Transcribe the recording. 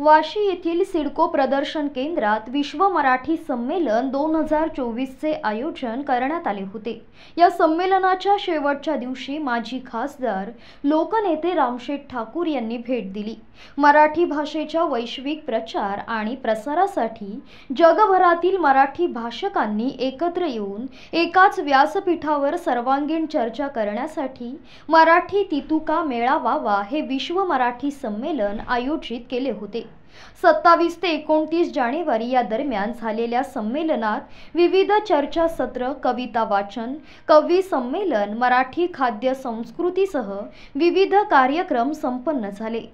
वाशी येथील सिडको प्रदर्शन केंद्रात विश्व मराठी संमेलन दोन हजार चोवीसचे आयोजन करण्यात आले होते या संमेलनाच्या शेवटच्या दिवशी माजी खासदार लोकनेते रामशेठ ठाकूर यांनी भेट दिली मराठी भाषेच्या वैश्विक प्रचार आणि प्रसारासाठी जगभरातील मराठी भाषकांनी एकत्र येऊन एकाच व्यासपीठावर सर्वांगीण चर्चा करण्यासाठी मराठी तितुका मेळावा हे विश्व मराठी संमेलन आयोजित केले होते सत्तावीस ते एकोणतीस जानेवारी या दरम्यान झालेल्या संमेलनात विविध सत्र कविता वाचन कवी संमेलन मराठी खाद्य संस्कृतीसह विविध कार्यक्रम संपन्न झाले